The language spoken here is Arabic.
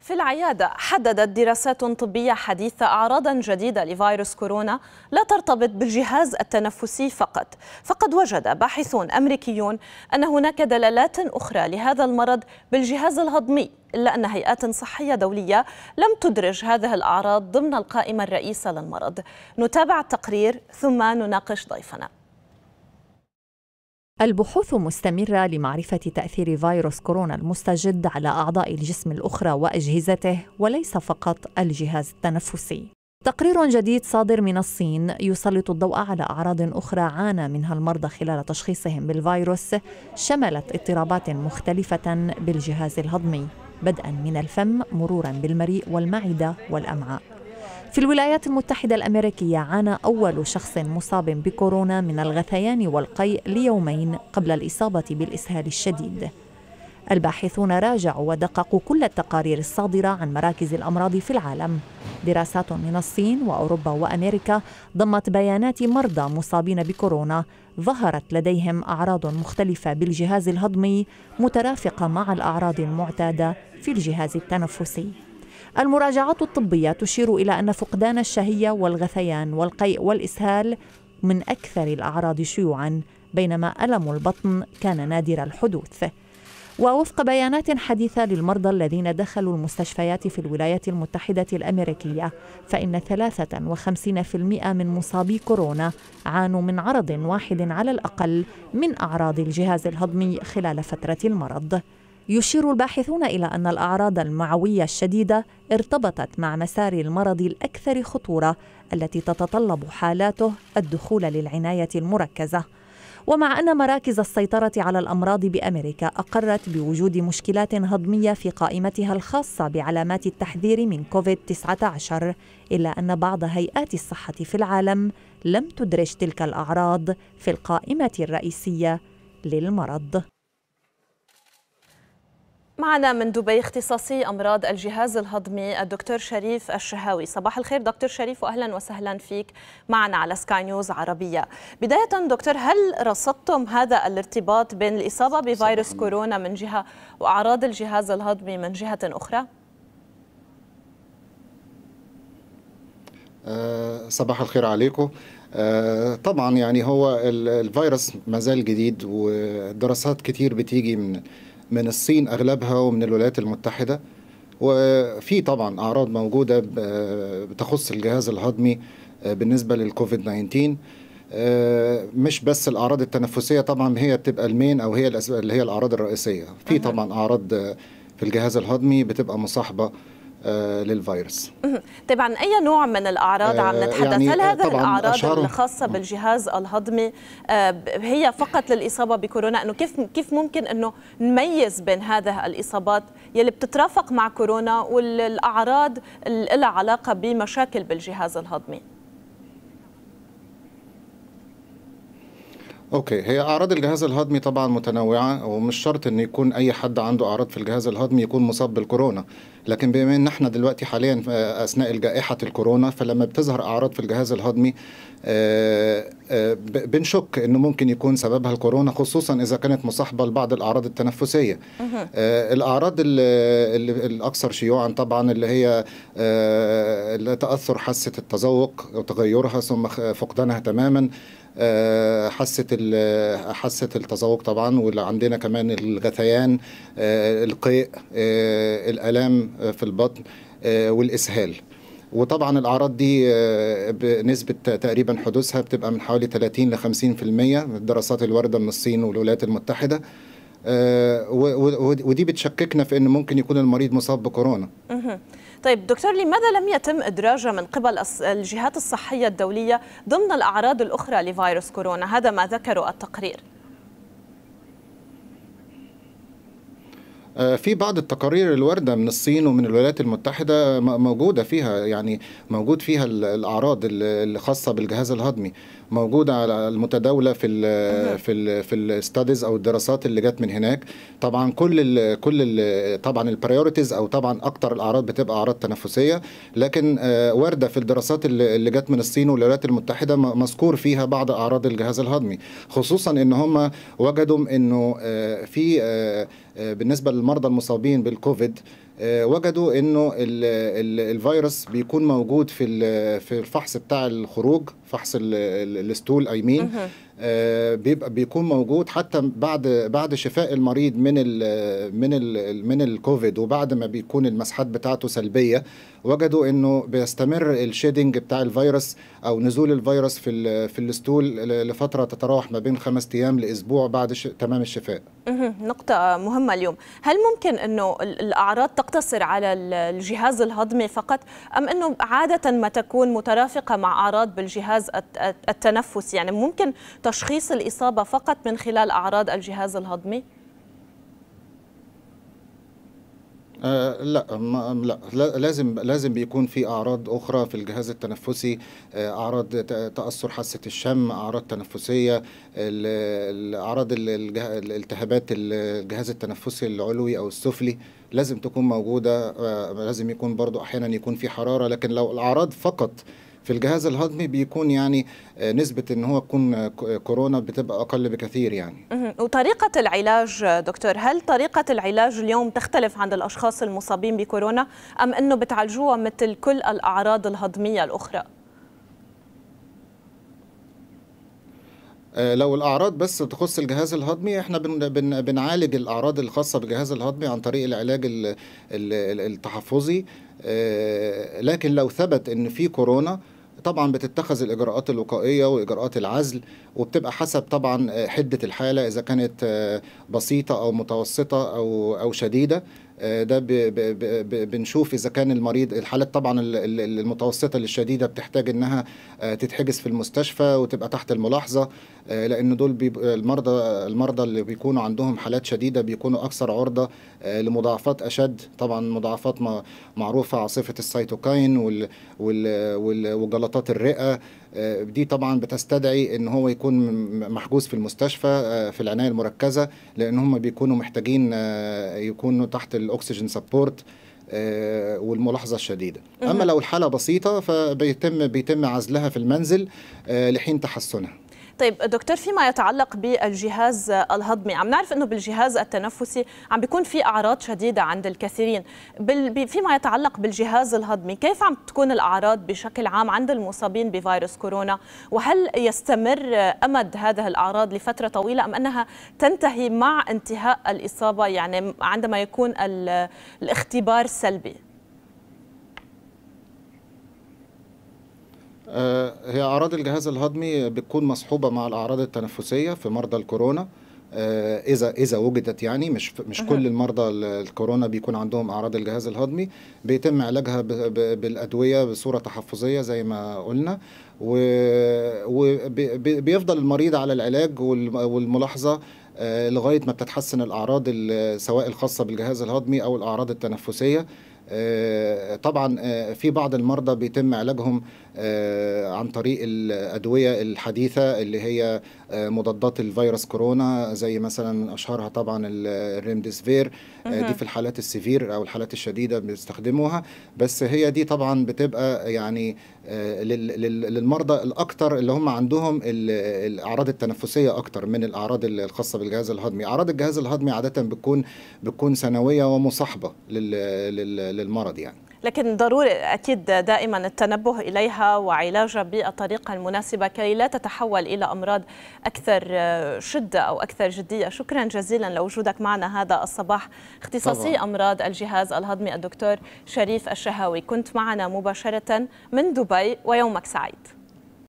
في العيادة حددت دراسات طبية حديثة أعراضا جديدة لفيروس كورونا لا ترتبط بالجهاز التنفسي فقط فقد وجد باحثون أمريكيون أن هناك دلالات أخرى لهذا المرض بالجهاز الهضمي إلا أن هيئات صحية دولية لم تدرج هذه الأعراض ضمن القائمة الرئيسة للمرض نتابع التقرير ثم نناقش ضيفنا البحوث مستمرة لمعرفة تأثير فيروس كورونا المستجد على أعضاء الجسم الأخرى وأجهزته وليس فقط الجهاز التنفسي. تقرير جديد صادر من الصين يسلط الضوء على أعراض أخرى عانى منها المرضى خلال تشخيصهم بالفيروس شملت اضطرابات مختلفة بالجهاز الهضمي بدءا من الفم مرورا بالمريء والمعدة والأمعاء في الولايات المتحدة الأمريكية عانى أول شخص مصاب بكورونا من الغثيان والقيء ليومين قبل الإصابة بالإسهال الشديد الباحثون راجعوا ودققوا كل التقارير الصادرة عن مراكز الأمراض في العالم دراسات من الصين وأوروبا وأمريكا ضمت بيانات مرضى مصابين بكورونا ظهرت لديهم أعراض مختلفة بالجهاز الهضمي مترافقة مع الأعراض المعتادة في الجهاز التنفسي المراجعات الطبية تشير إلى أن فقدان الشهية والغثيان والقيء والإسهال من أكثر الأعراض شيوعا بينما ألم البطن كان نادر الحدوث ووفق بيانات حديثة للمرضى الذين دخلوا المستشفيات في الولايات المتحدة الأمريكية فإن 53% من مصابي كورونا عانوا من عرض واحد على الأقل من أعراض الجهاز الهضمي خلال فترة المرض يشير الباحثون إلى أن الأعراض المعوية الشديدة ارتبطت مع مسار المرض الأكثر خطورة التي تتطلب حالاته الدخول للعناية المركزة ومع أن مراكز السيطرة على الأمراض بأمريكا أقرت بوجود مشكلات هضمية في قائمتها الخاصة بعلامات التحذير من كوفيد-19 إلا أن بعض هيئات الصحة في العالم لم تدرج تلك الأعراض في القائمة الرئيسية للمرض معنا من دبي اختصاصي امراض الجهاز الهضمي الدكتور شريف الشهاوي صباح الخير دكتور شريف واهلا وسهلا فيك معنا على سكاي نيوز عربيه بدايه دكتور هل رصدتم هذا الارتباط بين الاصابه بفيروس كورونا من جهه واعراض الجهاز الهضمي من جهه اخرى آه، صباح الخير عليكم آه، طبعا يعني هو الفيروس مازال جديد ودراسات كتير بتيجي من من الصين اغلبها ومن الولايات المتحده وفي طبعا اعراض موجوده بتخص الجهاز الهضمي آه، بالنسبه للكوفيد 19 آه، مش بس الاعراض التنفسيه طبعا هي بتبقى المين او هي اللي هي الاعراض الرئيسيه في طبعا اعراض في الجهاز الهضمي بتبقى مصاحبه آه، للفيروس طيب عن أي نوع من الأعراض آه، عم نتحدث يعني هل آه، هذه الأعراض الخاصة نعم. بالجهاز الهضمي هي فقط للإصابة بكورونا أنه كيف كيف ممكن أنه نميز بين هذه الإصابات يلي بتترافق مع كورونا والأعراض اللي لها علاقة بمشاكل بالجهاز الهضمي اوكي هي اعراض الجهاز الهضمي طبعا متنوعه ومش شرط ان يكون اي حد عنده اعراض في الجهاز الهضمي يكون مصاب بالكورونا لكن بما ان احنا دلوقتي حاليا اثناء جائحه الكورونا فلما بتظهر اعراض في الجهاز الهضمي آه، آه، بنشك انه ممكن يكون سببها الكورونا خصوصا اذا كانت مصاحبه لبعض الاعراض التنفسيه آه، الاعراض الاكثر شيوعا طبعا اللي هي تاثر حاسه التذوق وتغيرها ثم فقدانها تماما حاسه حاسه التذوق طبعا وعندنا كمان الغثيان آه، القيء آه، الالام آه، في البطن والاسهال وطبعا الاعراض دي بنسبه تقريبا حدوثها بتبقى من حوالي 30 ل 50% من الدراسات الوارده من الصين والولايات المتحده آه، ودي بتشككنا في أنه ممكن يكون المريض مصاب بكورونا طيب دكتور لماذا لم يتم ادراجه من قبل الجهات الصحية الدولية ضمن الأعراض الأخرى لفيروس كورونا هذا ما ذكره التقرير آه، في بعض التقارير الوارده من الصين ومن الولايات المتحده موجوده فيها يعني موجود فيها الاعراض الخاصه بالجهاز الهضمي موجوده على المتداوله في الـ في الـ في الستاديز او الدراسات اللي جت من هناك طبعا كل الـ كل الـ طبعا البريورتيز او طبعا اكتر الاعراض بتبقى اعراض تنفسيه لكن آه، وارده في الدراسات اللي جت من الصين والولايات المتحده مذكور فيها بعض اعراض الجهاز الهضمي خصوصا ان هم وجدوا انه آه، في آه، بالنسبه للمرضى المصابين بالكوفيد آه، وجدوا انه الفيروس بيكون موجود في في الفحص بتاع الخروج فحص الاستول اي مين آه، بيبقى بيكون موجود حتى بعد بعد شفاء المريض من الـ من الـ من الكوفيد وبعد ما بيكون المسحات بتاعته سلبيه وجدوا انه بيستمر الشيدنج بتاع الفيروس او نزول الفيروس في في الاستول لفتره تتراوح ما بين خمس ايام لاسبوع بعد تمام الشفاء. نقطه مهمه اليوم، هل ممكن انه الاعراض تقتصر على الجهاز الهضمي فقط أم أنه عادة ما تكون مترافقة مع أعراض بالجهاز التنفسي يعني ممكن تشخيص الإصابة فقط من خلال أعراض الجهاز الهضمي؟ آه، لا لا لازم لازم بيكون في اعراض اخرى في الجهاز التنفسي آه، اعراض تاثر حاسه الشم اعراض تنفسيه الاعراض الالتهابات الجهاز التنفسي العلوي او السفلي لازم تكون موجوده آه، لازم يكون برضو احيانا يكون في حراره لكن لو الاعراض فقط في الجهاز الهضمي بيكون يعني آه، نسبه ان هو تكون آه، آه، كورونا بتبقى اقل بكثير يعني وطريقه العلاج دكتور هل طريقه العلاج اليوم تختلف عند الاشخاص المصابين بكورونا ام انه بتعالجوها مثل كل الاعراض الهضميه الاخرى لو الاعراض بس تخص الجهاز الهضمي احنا بنعالج الاعراض الخاصه بالجهاز الهضمي عن طريق العلاج التحفظي لكن لو ثبت ان في كورونا طبعا بتتخذ الاجراءات الوقائيه واجراءات العزل وبتبقى حسب طبعا حده الحاله اذا كانت بسيطه او متوسطه او او شديده آه، ده بنشوف اذا كان المريض الحالات طبعا المتوسطه للشديده بتحتاج انها آه، تتحجز في المستشفى وتبقى تحت الملاحظه آه، لان دول المرضى المرضى اللي بيكونوا عندهم حالات شديده بيكونوا اكثر عرضه لمضاعفات اشد طبعا مضاعفات معروفه عاصفه السيتوكاين وجلطات الرئه آه، دي طبعا بتستدعي ان هو يكون محجوز في المستشفى آه، في العنايه المركزه لان هم بيكونوا محتاجين آه، يكونوا تحت الاكسجين سبورت والملاحظه الشديده اما لو الحاله بسيطه فبيتم بيتم عزلها في المنزل لحين تحسنها طيب دكتور فيما يتعلق بالجهاز الهضمي عم نعرف انه بالجهاز التنفسي عم بيكون في اعراض شديده عند الكثيرين فيما يتعلق بالجهاز الهضمي كيف عم تكون الاعراض بشكل عام عند المصابين بفيروس كورونا وهل يستمر امد هذه الاعراض لفتره طويله ام انها تنتهي مع انتهاء الاصابه يعني عندما يكون الاختبار سلبي آه، هي أعراض الجهاز الهضمي بتكون مصحوبة مع الأعراض التنفسية في مرضى الكورونا آه، اذا اذا وجدت يعني مش مش كل المرضى الكورونا بيكون عندهم اعراض الجهاز الهضمي بيتم علاجها بالادويه بصوره تحفظيه زي ما قلنا وبيفضل المريض على العلاج والملاحظه آه، لغايه ما بتتحسن الاعراض سواء الخاصه بالجهاز الهضمي او الاعراض التنفسيه آه، طبعا آه، في بعض المرضى بيتم علاجهم آه، عن طريق الأدوية الحديثة اللي هي مضادات الفيروس كورونا زي مثلا أشهرها طبعا الريمديسفير دي في الحالات السيفير أو الحالات الشديدة بيستخدموها بس هي دي طبعا بتبقى يعني آه، للمرضى الاكثر اللي هم عندهم الاعراض التنفسيه اكثر من الاعراض الخاصه بالجهاز الهضمي اعراض الجهاز الهضمي عاده بتكون بتكون سنويه ومصاحبه للمرض يعني لكن ضروري أكيد دائما التنبه إليها وعلاجها بالطريقة المناسبة كي لا تتحول إلى أمراض أكثر شدة أو أكثر جدية شكرا جزيلا لوجودك معنا هذا الصباح اختصاصي طبعا. أمراض الجهاز الهضمي الدكتور شريف الشهاوي كنت معنا مباشرة من دبي ويومك سعيد